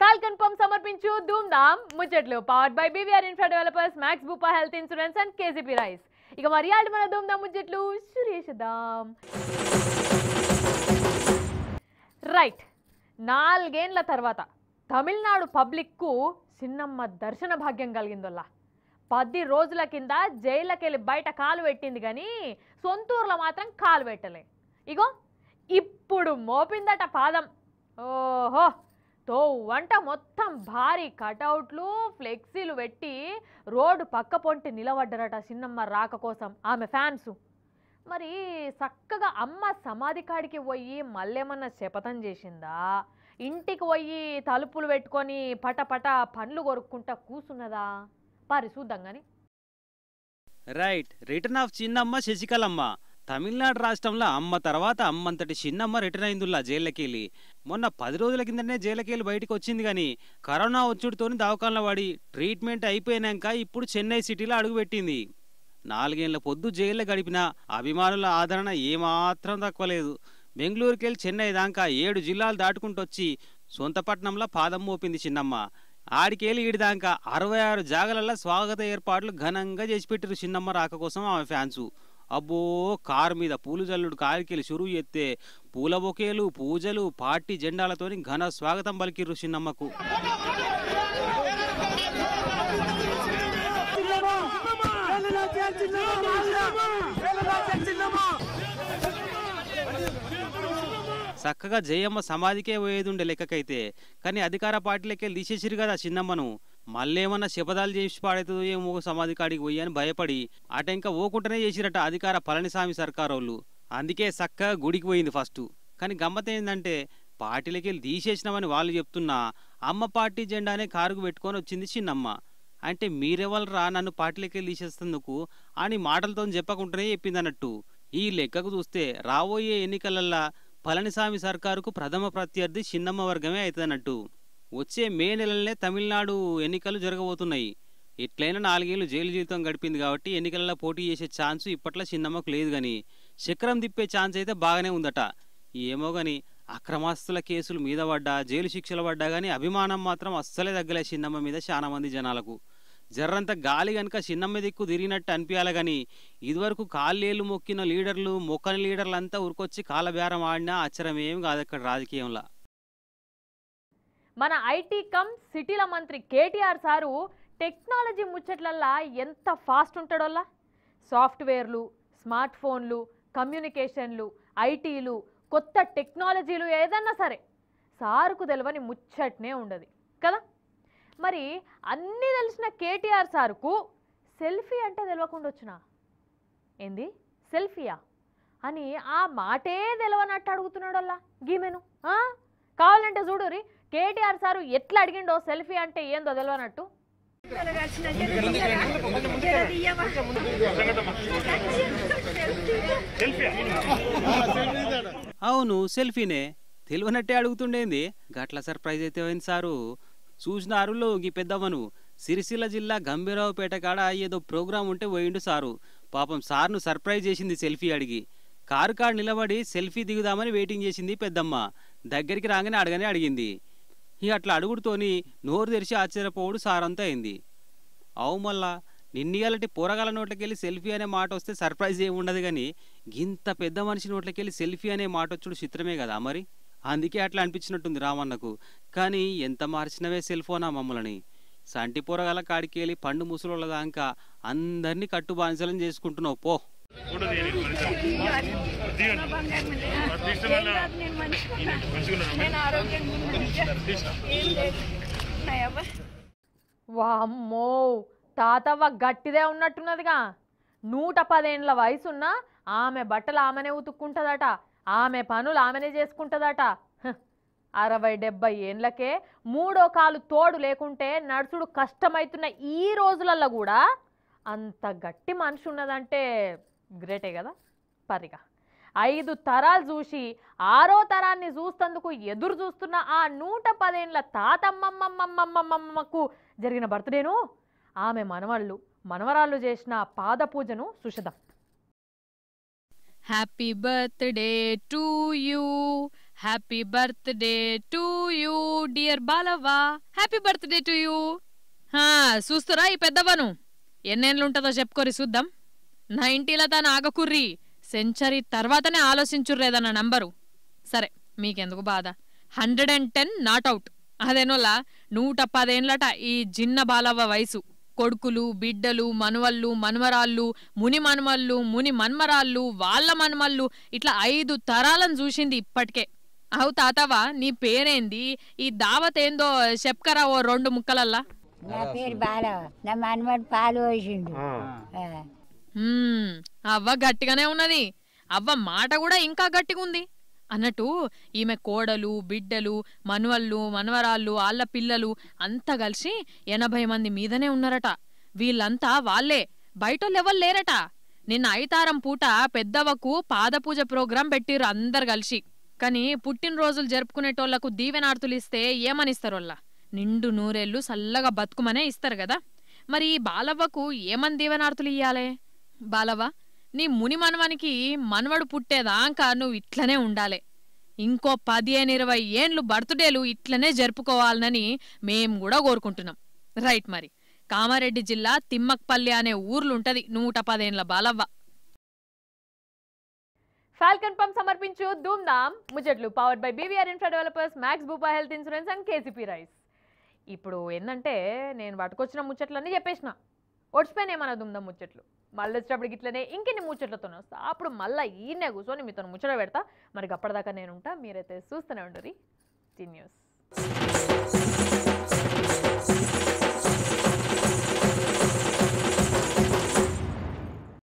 Falcon pump సమర్పించు ధూమ్ధామ్ ముచ్చట్లు power by BVR Infra developers Max Bupa health insurance and KGP rice ఇక మరి ఆడు మన ధూమ్ధామ్ ముచ్చట్లు ధామ్ రైట్ నాలుగేండ్ల తర్వాత తమిళనాడు పబ్లిక్కు సిన్నమ్మ దర్శన భాగ్యం కలిగిందోల్లా పది రోజుల కింద జైలకెళ్ళి బయట కాలు పెట్టింది కానీ సొంతూరులో మాత్రం కాలు పెట్టలే ఇగో ఇప్పుడు మోపిందట పాదం ఓహో తో వంట మొత్తం భారీ కటౌట్లు ఫ్లెక్సీలు పెట్టి రోడ్డు పక్క పొంటి నిలబడ్డరట చిన్నమ్మ రాక కోసం ఆమె ఫ్యాన్స్ మరి చక్కగా అమ్మ సమాధి కాడికి పోయి మళ్ళేమన్నా శపథం చేసిందా ఇంటికి పోయి తలుపులు పెట్టుకొని పటపట పండ్లు కొరుక్కుంటా కూసున్నదా పరిశుద్ధంగాని రైట్ రిటర్న్ ఆఫ్ చిన్నమ్మ శశికలమ్మ తమిళనాడు రాష్ట్రంలో అమ్మ తర్వాత అమ్మంతటి చిన్నమ్మ రిటర్న్ అయిందిలా జైళ్ళకెళ్ళి మొన్న పది రోజుల కిందనే జైళ్ళకెళ్ళి బయటకు వచ్చింది కానీ కరోనా వచ్చుడితోని దవాఖానలో పడి ట్రీట్మెంట్ అయిపోయినాక ఇప్పుడు చెన్నై సిటీలో అడుగుపెట్టింది నాలుగేళ్ల పొద్దు జైల్లో గడిపిన అభిమానుల ఆదరణ ఏమాత్రం తక్కువలేదు బెంగళూరుకి వెళ్ళి చెన్నై దాకా ఏడు జిల్లాలు దాటుకుంటూ వచ్చి సొంతపట్నంలో పాదం మోపింది చిన్నమ్మ ఆడికేళ్ళు ఈడిదాకా అరవై ఆరు జాగలల్లో స్వాగత ఏర్పాట్లు ఘనంగా చేసిపెట్టారు చిన్నమ్మ రాక కోసం ఆమె ఫ్యాన్సు అబ్బో కారు మీద పూలు జల్లుడు కారికెళ్ళి షురువు చేస్తే పూల బొకేలు పూజలు పార్టీ జెండాలతోని ఘన స్వాగతం పలికిర్రు చిన్నమ్మకు చక్కగా జయమ్మ సమాధికే పోయేది ఉండే లెక్కకైతే కానీ అధికార పార్టీలకే తీసేసిరు కదా చిన్నమ్మను మళ్ళీ ఏమన్నా శపథాలు చేసి పాడైతుందో ఏమో సమాధి కాడికి పోయి అని భయపడి అట ఇంకా ఓకుంటనే చేసిరట అధికార పళనిసామి సర్కార్ వాళ్ళు అందుకే చక్కగా గుడికి పోయింది ఫస్ట్ కానీ గమ్మత ఏంటంటే పార్టీలకి వెళ్ళి తీసేసినామని వాళ్ళు చెప్తున్నా అమ్మ పార్టీ జెండానే కారుకు పెట్టుకొని వచ్చింది చిన్నమ్మ అంటే మీరెవలరా నన్ను పార్టీలకి వెళ్ళి తీసేస్తందుకు అని మాటలతో చెప్పకుండానే చెప్పింది అన్నట్టు ఈ లెక్కకు చూస్తే రాబోయే ఎన్నికలల్లా పళనిసామి సర్కారుకు ప్రథమ ప్రత్యర్థి చిన్నమ్మ వర్గమే అవుతుందన్నట్టు వచ్చే మే నెలలనే తమిళనాడు ఎన్నికలు జరగబోతున్నాయి ఎట్లయినా నాలుగేళ్లు జైలు జీవితం గడిపింది కాబట్టి ఎన్నికలలో పోటీ చేసే ఛాన్స్ ఇప్పట్లో చిన్నమ్మకు లేదు కానీ శిఖరం తిప్పే ఛాన్స్ అయితే బాగానే ఉందట ఏమో కానీ అక్రమాస్తుల కేసులు మీద పడ్డా జైలు శిక్షలు పడ్డా కానీ అభిమానం మాత్రం అస్సలే తగ్గలే చిన్నమ్మ మీద చాలామంది జనాలకు జర్రంత గాలి కనుక చిన్నమ్మ దిక్కు తిరిగినట్టు అనిపించాలి కానీ ఇదివరకు కాళ్ళేళ్ళు మొక్కిన లీడర్లు మొక్కని లీడర్లంతా ఉరికొచ్చి కాలబేరం ఆడినా ఏమి కాదు అక్కడ రాజకీయంలో మన ఐటీ కమ్ సిటీల మంత్రి కేటీఆర్ సారు టెక్నాలజీ ముచ్చట్లల్లా ఎంత ఫాస్ట్ ఉంటాడోల్లా సాఫ్ట్వేర్లు స్మార్ట్ ఫోన్లు కమ్యూనికేషన్లు ఐటీలు కొత్త టెక్నాలజీలు ఏదన్నా సరే సారుకు తెలవని ముచ్చట్నే ఉండదు కదా మరి అన్నీ తెలిసిన కేటీఆర్ సారుకు సెల్ఫీ అంటే తెలియకుండా వచ్చిన ఏంది సెల్ఫీయా అని ఆ మాటే తెలవనట్టు అడుగుతున్నాడల్లా గీమెను కావాలంటే చూడురి కేటీఆర్ సారు ఎట్లా అడిగిండో సెల్ఫీ అంటే ఏందో తెలియనట్టు అవును సెల్ఫీనే తెలివనట్టే అడుగుతుండేంది గట్ల సర్ప్రైజ్ అయితే అయింది సారు చూసిన అరులో ఈ పెద్దమ్మను సిరిసిల్ల జిల్లా గంభీరావుపేట కాడ ఏదో ప్రోగ్రాం ఉంటే పోయిండు సారు పాపం సార్ను సర్ప్రైజ్ చేసింది సెల్ఫీ అడిగి కారు కాడ నిలబడి సెల్ఫీ దిగుదామని వెయిటింగ్ చేసింది పెద్దమ్మ దగ్గరికి రాగానే అడగనే అడిగింది ఇక అట్లా అడుగుడుతోని నోరు తెరిచి ఆశ్చర్యపోవుడు సారంతా అయింది అవు మళ్ళా నిన్నీయాలంటే పోరగాల నోట్లకెళ్ళి సెల్ఫీ అనే మాట వస్తే సర్ప్రైజ్ ఏమి ఉండదు కానీ ఇంత పెద్ద మనిషి నోట్లకెళ్ళి సెల్ఫీ అనే మాట వచ్చుడు చిత్రమే కదా మరి అందుకే అట్లా అనిపించినట్టుంది రామన్నకు కానీ ఎంత మార్చినవే సెల్ ఫోనా మమ్మల్ని సంటి పోరగాల కాడికి వెళ్ళి పండు ముసలోళ్ళ దాకా అందరినీ కట్టు చేసుకుంటున్నావు పో వామ్మో తాతవ్వ గట్టిదే ఉన్నట్టున్నదిగా నూట పదేండ్ల వయసున్న ఆమె బట్టలు ఆమెనే ఉతుక్కుంటుందట ఆమె పనులు ఆమెనే చేసుకుంటుందట అరవై డెబ్బై ఏండ్లకే మూడో కాలు తోడు లేకుంటే నడుచుడు కష్టమవుతున్న ఈ రోజులల్లో కూడా అంత గట్టి మనిషి ఉన్నదంటే గ్రేటే కదా పరిగా ఐదు తరాలు చూసి ఆరో తరాన్ని చూస్తందుకు ఎదురు చూస్తున్న ఆ నూట పదేండ్ల తాతమ్మమ్మమ్మమ్మమ్మమ్మకు జరిగిన బర్త్డేను ఆమె మనవళ్ళు మనవరాళ్ళు చేసిన పాద పూజను సుషదం happy birthday to you happy birthday to you dear Balavva happy birthday to you చూస్తురా ఈ పెద్దవను ఎన్నేళ్ళు ఉంటుందో చెప్పుకోరి చూద్దాం ఇంటిలో తాను ఆగకుర్రీ సెంచరీ తర్వాతనే ఆలోచించుర్రేదన్న నంబరు సరే మీకెందుకు బాధ hundred and ten not out అదేనోలా నూట పదేండ్లట ఈ జిన్న బాలవ్వ వయసు కొడుకులు బిడ్డలు మనువళ్ళు మనుమరాళ్ళు ముని మనుమళ్ళు ముని మన్మరాళ్ళు వాళ్ళ మనుమళ్ళు ఇట్లా ఐదు తరాలను చూసింది ఇప్పటికే అవు తాతవా నీ పేరేంది ఈ దావత్ ఏందో చెప్కరా ఓ రెండు ముక్కలల్లా నా పేరు బాలవ నా మనమడు పాలు వేసిండు అవ్వ గట్టిగానే ఉన్నది అవ్వ మాట కూడా ఇంకా గట్టిగా ఉంది అన్నట్టు ఈమె కోడలు బిడ్డలు మనువళ్ళు మనవరాళ్ళు ఆళ్ళ పిల్లలు అంతా కలిసి ఎనభై మంది మీదనే ఉన్నారట వీళ్ళంతా వాళ్ళే బయటోళ్ళెవరు లేరట నిన్న ఐతారం పూట పెద్దవకు పాదపూజ ప్రోగ్రాం పెట్టిర్రు అందరు కలిసి కానీ పుట్టినరోజులు జరుపుకునేటోళ్లకు దీవెనార్తులు ఇస్తే ఏమనిస్తారోళ్ళ నిండు నూరేళ్ళు సల్లగా బతుకుమనే ఇస్తారు కదా మరి బాలవ్వకు ఏమని దీవెనార్తులు ఇయ్యాలే బాలవ్వ నీ ముని మనవానికి మనవడు కా నువ్వు ఇట్లనే ఉండాలి ఇంకో పదిహేను ఇరవై ఏండ్లు బర్త్డేలు ఇట్లనే జరుపుకోవాలని మేం కూడా కోరుకుంటున్నాం రైట్ మరి కామారెడ్డి జిల్లా తిమ్మక్పల్లి అనే ఊర్లుంటది నూట పదేండ్ల బాలవ్వ ఫాల్కన్ పంప్ సమర్పించు ధూమ్ధామ్ ముచ్చట్లు powered by BVR Infra developers Max Bupa health insurance and KCP rice ఇప్పుడు ఏంటంటే నేను పట్టుకొచ్చిన ముచ్చట్లన్నీ చెప్పేసిన ఒడిచిపోయినాయి మన దుమ్దం ముచ్చట్లు మళ్ళీ వచ్చినప్పుడు ఇట్లనే ఇంకెన్ని ముచ్చట్లతోనే వస్తా అప్పుడు మళ్ళీ ఈయనే కూర్చొని మీతో ముచ్చట పెడతా మరి అప్పటిదాకా నేను ఉంటా మీరైతే చూస్తూనే ఉండరు జీ న్యూస్